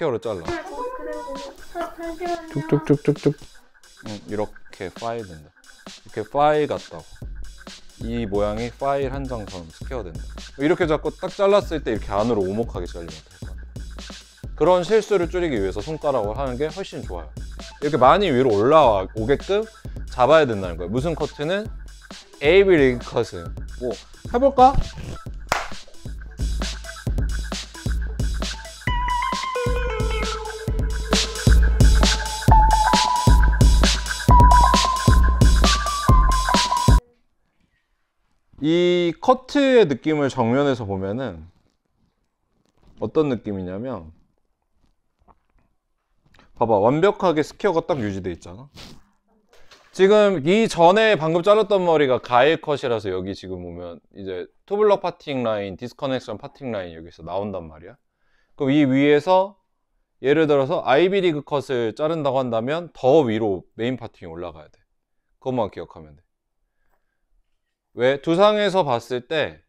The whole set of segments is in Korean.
스퀘어로 잘라 쭉쭉쭉쭉쭉 응, 이렇게 파일 된다 이렇게 파일 같다고 이 모양이 파일 한 장처럼 스퀘어 된다 이렇게 잡고 딱 잘랐을 때 이렇게 안으로 오목하게 잘리면 될 것 같아. 그런 실수를 줄이기 위해서 손가락을 하는 게 훨씬 좋아요 이렇게 많이 위로 올라오게끔 잡아야 된다는 거예요 무슨 커트는 AB 리커컷뭐 해볼까? 이 커트의 느낌을 정면에서 보면은 어떤 느낌이냐면 봐봐 완벽하게 스퀘어가 딱 유지돼 있잖아 지금 이 전에 방금 잘랐던 머리가 가일 컷이라서 여기 지금 보면 이제 투블럭 파팅 라인, 디스커넥션 파팅 라인 여기서 나온단 말이야 그럼 이 위에서 예를 들어서 아이비리그 컷을 자른다고 한다면 더 위로 메인 파팅이 올라가야 돼 그것만 기억하면 돼왜 두상에서 봤을 때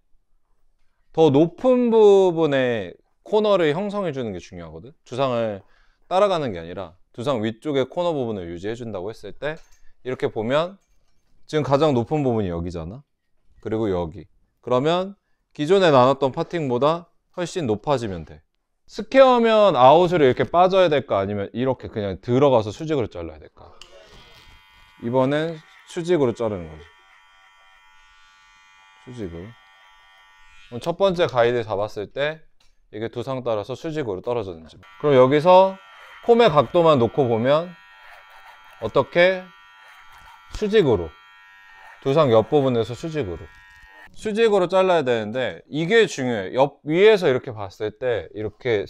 더 높은 부분에 코너를 형성해 주는 게 중요하거든 두상을 따라가는 게 아니라 두상 위쪽에 코너 부분을 유지해 준다고 했을 때 이렇게 보면 지금 가장 높은 부분이 여기잖아 그리고 여기 그러면 기존에 나눴던 파팅보다 훨씬 높아지면 돼 스퀘어면 아웃으로 이렇게 빠져야 될까 아니면 이렇게 그냥 들어가서 수직으로 잘라야 될까 이번엔 수직으로 자르는 거지 수직을 으첫 번째 가이드 잡았을 때 이게 두상 따라서 수직으로 떨어졌는지 그럼 여기서 콤의 각도만 놓고 보면 어떻게 수직으로 두상 옆부분에서 수직으로 수직으로 잘라야 되는데 이게 중요해 옆 위에서 이렇게 봤을 때 이렇게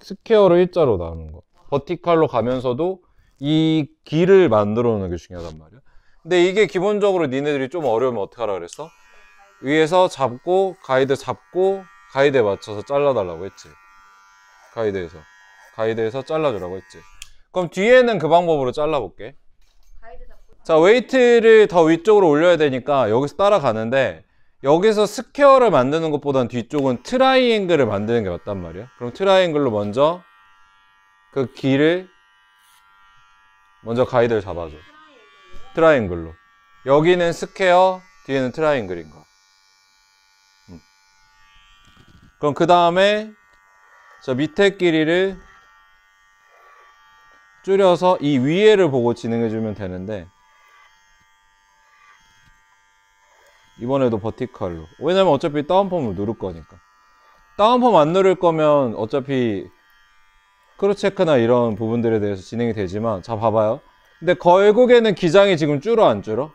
스퀘어로 일자로 나오는 거 버티칼로 가면서도 이 길을 만들어 놓는 게 중요하단 말이야 근데 이게 기본적으로 니네들이 좀 어려우면 어떻게 하라 그랬어? 위에서 잡고 가이드 잡고 가이드에 맞춰서 잘라달라고 했지 가이드에서 가이드에서 잘라주라고 했지 그럼 뒤에는 그 방법으로 잘라볼게 자 웨이트를 더 위쪽으로 올려야 되니까 여기서 따라가는데 여기서 스퀘어를 만드는 것보단 뒤쪽은 트라이앵글을 만드는 게 맞단 말이야 그럼 트라이앵글로 먼저 그 길을 먼저 가이드를 잡아줘 트라이앵글로 여기는 스퀘어 뒤에는 트라이앵글인 거 그럼 그 다음에 저 밑에 길이를 줄여서 이 위에를 보고 진행해 주면 되는데 이번에도 버티컬로 왜냐면 어차피 다운펌을 누를 거니까 다운펌 안 누를 거면 어차피 크로체크나 이런 부분들에 대해서 진행이 되지만 자 봐봐요 근데 결국에는 기장이 지금 줄어 안 줄어?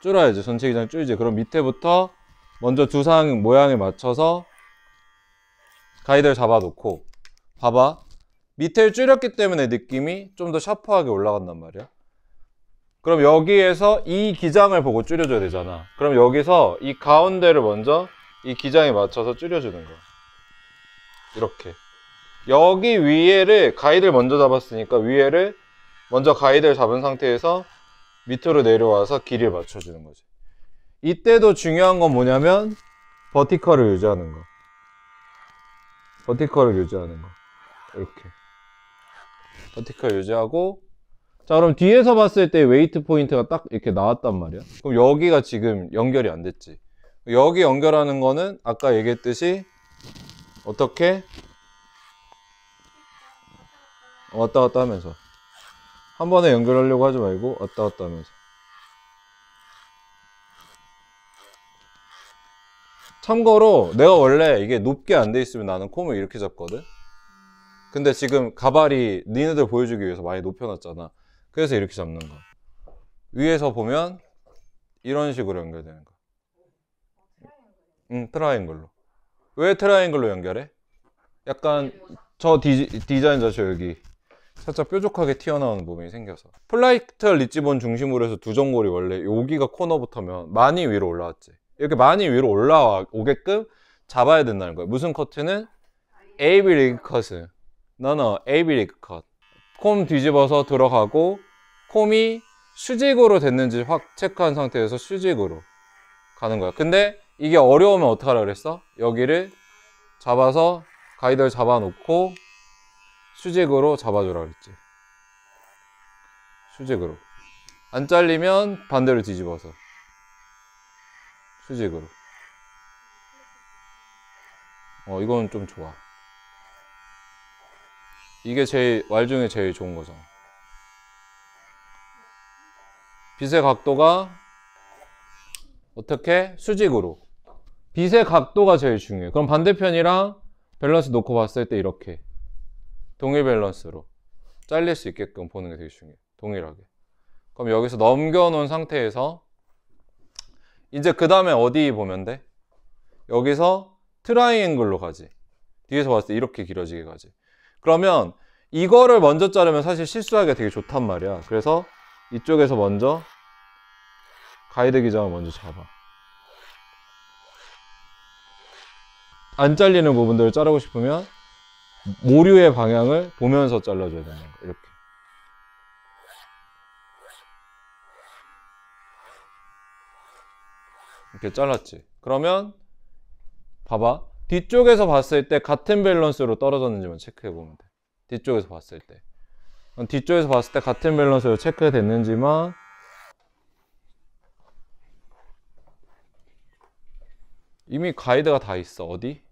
줄어야죠 전체 기장 줄지 그럼 밑에부터 먼저 두상 모양에 맞춰서 가이드를 잡아놓고 봐봐 밑을 줄였기 때문에 느낌이 좀 더 샤프하게 올라간단 말이야 그럼 여기에서 이 기장을 보고 줄여줘야 되잖아 그럼 여기서 이 가운데를 먼저 이 기장에 맞춰서 줄여주는 거야 이렇게 여기 위에를 가이드를 먼저 잡았으니까 위에를 먼저 가이드를 잡은 상태에서 밑으로 내려와서 길이를 맞춰주는 거지 이때도 중요한 건 뭐냐면 버티컬을 유지하는 거 버티컬을 유지하는 거 이렇게 버티컬 유지하고 자 그럼 뒤에서 봤을 때 웨이트 포인트가 딱 이렇게 나왔단 말이야 그럼 여기가 지금 연결이 안 됐지 여기 연결하는 거는 아까 얘기했듯이 어떻게 왔다 갔다 하면서 한 번에 연결하려고 하지 말고 왔다 갔다 하면서 참고로 내가 원래 이게 높게 안 돼 있으면 나는 콤을 이렇게 잡거든 근데 지금 가발이 니네들 보여주기 위해서 많이 높여놨잖아 그래서 이렇게 잡는 거 위에서 보면 이런 식으로 연결되는 거 응, 트라이앵글로 왜 트라이앵글로 연결해? 약간 저 디, 디자인 자체 여기 살짝 뾰족하게 튀어나오는 부분이 생겨서 플라이트 리치본 중심으로 해서 두정골이 원래 여기가 코너부터면 많이 위로 올라왔지 이렇게 많이 위로 올라오게끔 잡아야 된다는 거예요. 무슨 커트는 AB 리그 컷은 no, no, AB 리그 컷. 콤 뒤집어서 들어가고 콤이 수직으로 됐는지 확 체크한 상태에서 수직으로 가는 거야. 근데 이게 어려우면 어떡하라 그랬어? 여기를 잡아서 가이드를 잡아놓고 수직으로 잡아주라 그랬지. 수직으로. 안 잘리면 반대로 뒤집어서. 수직으로. 어, 이건 좀 좋아. 이게 제일, 왈 중에 제일 좋은 거죠. 빛의 각도가 어떻게? 수직으로. 빛의 각도가 제일 중요해 그럼 반대편이랑 밸런스 놓고 봤을 때 이렇게 동일 밸런스로 잘릴 수 있게끔 보는 게 되게 중요해 동일하게. 그럼 여기서 넘겨놓은 상태에서 이제 그 다음에 어디 보면 돼? 여기서 트라이앵글로 가지. 뒤에서 봤을 때 이렇게 길어지게 가지. 그러면 이거를 먼저 자르면 사실 실수하기가 되게 좋단 말이야. 그래서 이쪽에서 먼저 가이드 기장을 먼저 잡아. 안 잘리는 부분들을 자르고 싶으면 모류의 방향을 보면서 잘라줘야 되는 거 이렇게. 이렇게 잘랐지 그러면 봐봐 뒤쪽에서 봤을 때 같은 밸런스로 떨어졌는지만 체크해 보면 돼 뒤쪽에서 봤을 때 뒤쪽에서 봤을 때 같은 밸런스로 체크됐는지만 이미 가이드가 다 있어 어디?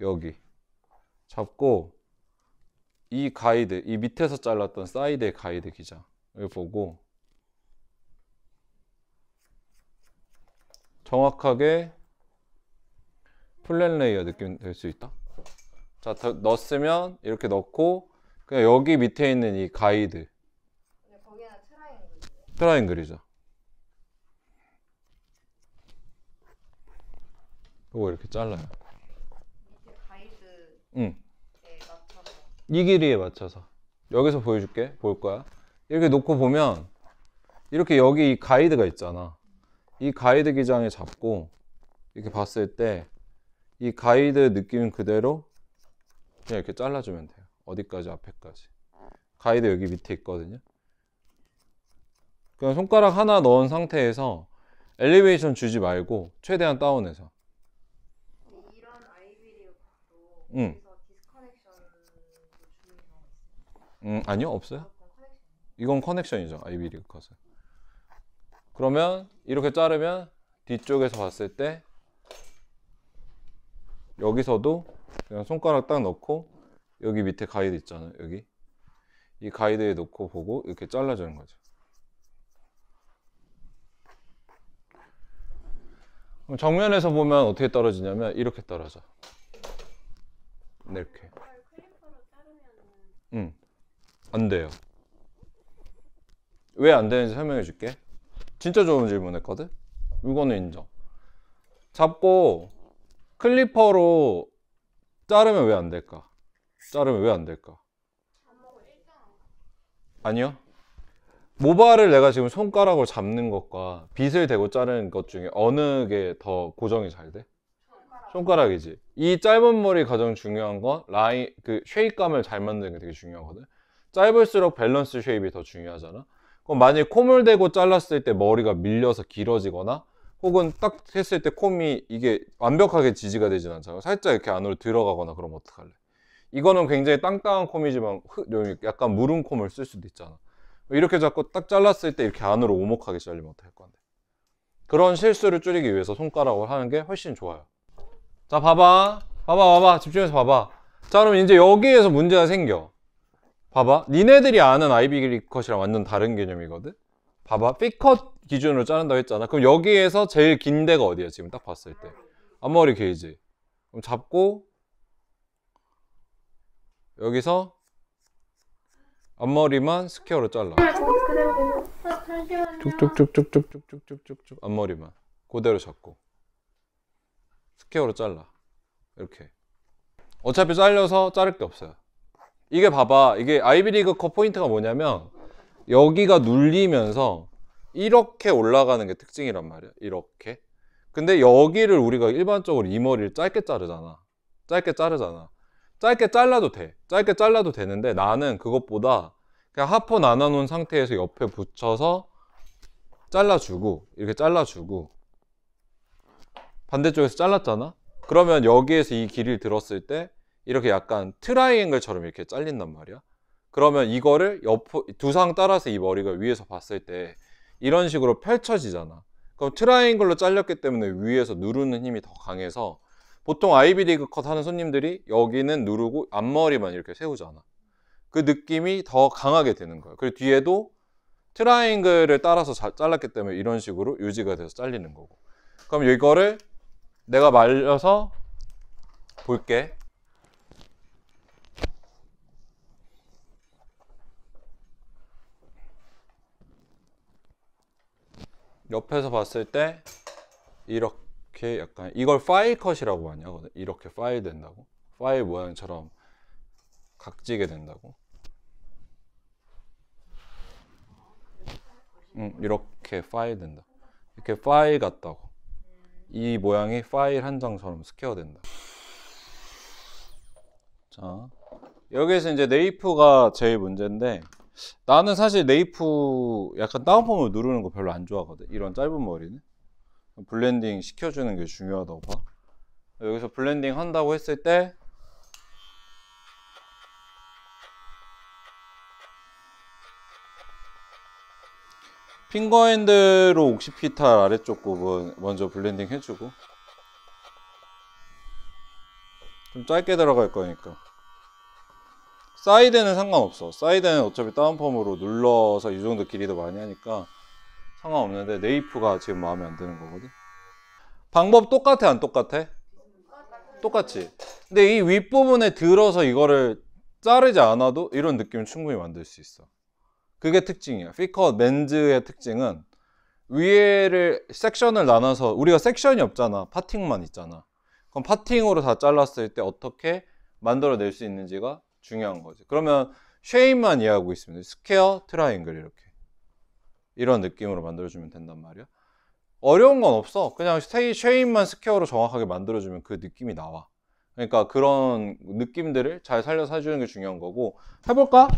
여기 잡고 이 가이드 이 밑에서 잘랐던 사이드의 가이드 기장 을 보고 정확하게 플랜 레이어 느낌 될 수 있다. 자, 넣었으면 이렇게 넣고 그냥 여기 밑에 있는 이 가이드. 트라이앵글이죠. 이거 이렇게 잘라요. 응. 이 길이에 맞춰서 여기서 보여줄게 볼 거야 이렇게 놓고 보면 이렇게 여기 가이드가 있잖아 이 가이드 기장에 잡고 이렇게 봤을 때 이 가이드 느낌 그대로 그냥 이렇게 잘라주면 돼요. 어디까지 앞에까지. 가이드 여기 밑에 있거든요. 그냥 손가락 하나 넣은 상태에서 엘리베이션 주지 말고 최대한 다운해서. 응. 음, 아니요 없어요. 아, 이건 커넥션이죠 아이비리그 컷은. 그러면 이렇게 자르면 뒤쪽에서 봤을 때 여기서도 그냥 손가락 딱 넣고 여기 밑에 가이드 있잖아요 여기 이 가이드에 놓고 보고 이렇게 잘라주는 거죠 정면에서 보면 어떻게 떨어지냐면 이렇게 떨어져 네, 이렇게 응. 안 돼요 왜 안 되는지 설명해 줄게 진짜 좋은 질문 했거든? 이거는 인정. 잡고 클리퍼로 자르면 왜 안 될까? 자르면 왜 안 될까? 아니요. 모발을 내가 지금 손가락으로 잡는 것과 빗을 대고 자르는 것 중에 어느 게 더 고정이 잘 돼? 손가락. 이지이 짧은 머리 가장 중요한 건 라인 그 쉐입감을 잘 만드는 게 되게 중요하거든. 짧을수록 밸런스 쉐입이 더 중요하잖아. 그럼 만약에 콤을 대고 잘랐을 때 머리가 밀려서 길어지거나 혹은 딱 했을 때 콤이 이게 완벽하게 지지가 되진 않잖아요. 살짝 이렇게 안으로 들어가거나 그럼 어떡할래? 이거는 굉장히 땅땅한 콤이지만 약간 무른 콤을 쓸 수도 있잖아. 이렇게 자꾸 딱 잘랐을 때 이렇게 안으로 오목하게 잘리면 어떡할 건데. 그런 실수를 줄이기 위해서 손가락을 하는 게 훨씬 좋아요. 자, 봐봐. 봐봐, 봐봐. 집중해서 봐봐. 자, 그럼 이제 여기에서 문제가 생겨. 봐봐. 니네들이 아는 아이비 리 컷이랑 완전 다른 개념이거든? 봐봐. 피컷 기준으로 자른다고 했잖아. 그럼 여기에서 제일 긴 데가 어디야? 지금 딱 봤을 때. 앞머리 게이지. 그럼 잡고 여기서 앞머리만 스퀘어로 잘라. 쭉쭉쭉쭉쭉쭉쭉쭉쭉 앞머리만 그대로 잡고 스퀘어로 잘라. 이렇게. 어차피 잘려서 자를 게 없어요. 이게 봐봐 이게 아이비리그 컵 포인트가 뭐냐면 여기가 눌리면서 이렇게 올라가는 게 특징이란 말이야 이렇게 근데 여기를 우리가 일반적으로 이 머리를 짧게 자르잖아 짧게 자르잖아 짧게 잘라도 돼 짧게 잘라도 되는데 나는 그것보다 그냥 하퍼 나눠놓은 상태에서 옆에 붙여서 잘라주고 이렇게 잘라주고 반대쪽에서 잘랐잖아 그러면 여기에서 이 길이를 들었을 때 이렇게 약간 트라이앵글처럼 이렇게 잘린단 말이야. 그러면 이거를 옆 두상 따라서 이 머리가 위에서 봤을 때 이런 식으로 펼쳐지잖아. 그럼 트라이앵글로 잘렸기 때문에 위에서 누르는 힘이 더 강해서 보통 아이비리그 컷 하는 손님들이 여기는 누르고 앞머리만 이렇게 세우잖아. 그 느낌이 더 강하게 되는 거야 그리고 뒤에도 트라이앵글을 따라서 잘랐기 때문에 이런 식으로 유지가 돼서 잘리는 거고. 그럼 이거를 내가 말려서 볼게. 옆에서 봤을 때 이렇게 약간 이걸 파일 컷이라고 하냐거든 이렇게 파일 된다고 파일 모양처럼 각지게 된다고 음, 이렇게 파일 된다 이렇게 파일 같다고 이 모양이 파일 한 장처럼 스퀘어 된다 자 여기서 에 이제 네이프가 제일 문제인데 나는 사실 네이프 약간 다운펌을 누르는 거 별로 안 좋아하거든. 이런 짧은 머리는. 블렌딩 시켜주는 게 중요하다고 봐. 여기서 블렌딩 한다고 했을 때 핑거핸드로 옥시피탈 아래쪽 부분 먼저 블렌딩 해주고 좀 짧게 들어갈 거니까 사이드는 상관없어 사이드는 어차피 다운펌으로 눌러서 이 정도 길이도 많이 하니까 상관없는데 네이프가 지금 마음에 안 드는 거거든 방법 똑같아 안 똑같아? 똑같지 근데 이 윗부분에 들어서 이거를 자르지 않아도 이런 느낌을 충분히 만들 수 있어 그게 특징이야 피커 맨즈의 특징은 위에를 섹션을 나눠서 우리가 섹션이 없잖아 파팅만 있잖아 그럼 파팅으로 다 잘랐을 때 어떻게 만들어낼 수 있는지가 중요한 거죠 그러면 쉐인만 이해하고 있으면 돼. 스퀘어, 트라이앵글 이렇게. 이런 느낌으로 만들어주면 된단 말이야. 어려운 건 없어. 그냥 스테이 쉐인만 스퀘어로 정확하게 만들어주면 그 느낌이 나와. 그러니까 그런 느낌들을 잘 살려서 해주는 게 중요한 거고 해볼까?